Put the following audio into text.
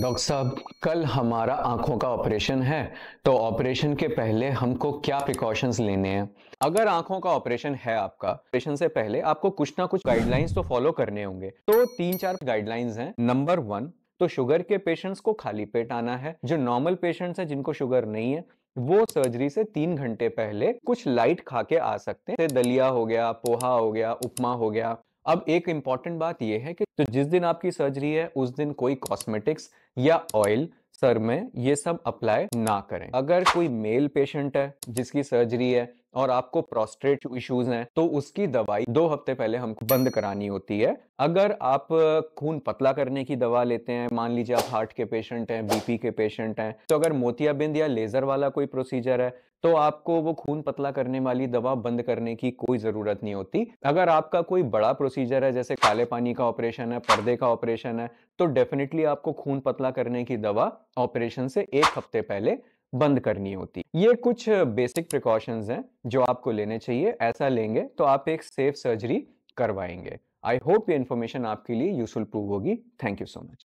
doctor साहब कल हमारा आंखों का ऑपरेशन है तो ऑपरेशन के पहले हमको क्या प्रिकॉशंस लेने हैं अगर आंखों का ऑपरेशन है आपका ऑपरेशन से पहले आपको कुछ ना कुछ गाइडलाइंस तो फॉलो करने होंगे तो तीन चार गाइडलाइंस हैं नंबर वन तो शुगर के पेशेंट्स को खाली पेट आना है जो नॉर्मल पेशेंट्स हैं जिनको शुगर नहीं है वो सर्जरी से तीन घंटे पहले कुछ लाइट खा के आ सकते हैं दलिया हो गया पोहा हो गया उपमा हो गया अब एक इंपॉर्टेंट बात यह है कि तो जिस दिन आपकी सर्जरी है उस दिन कोई कॉस्मेटिक्स या ऑयल सर में ये सब अप्लाई ना करें अगर कोई मेल पेशेंट है जिसकी सर्जरी है और आपको प्रोस्ट्रेट इश्यूज हैं तो उसकी दवाई दो हफ्ते पहले हमको बंद करानी होती है अगर आप खून पतला करने की दवा लेते हैं मान लीजिए आप हार्ट के पेशेंट हैं बीपी के पेशेंट हैं तो अगर मोतियाबिंद या लेजर वाला कोई प्रोसीजर है तो आपको वो खून पतला करने वाली दवा बंद करने की कोई जरूरत नहीं होती अगर आपका कोई बड़ा प्रोसीजर है जैसे काले पानी का ऑपरेशन है पर्दे का ऑपरेशन है तो डेफिनेटली आपको खून पतला करने की दवा ऑपरेशन से एक हफ्ते पहले बंद करनी होती ये कुछ बेसिक प्रिकॉशंस हैं जो आपको लेने चाहिए ऐसा लेंगे तो आप एक सेफ सर्जरी करवाएंगे आई होप ये इन्फॉर्मेशन आपके लिए यूजफुल प्रूव होगी थैंक यू सो मच